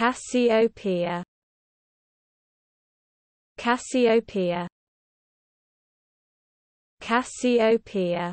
Cassiopeia Cassiopeia Cassiopeia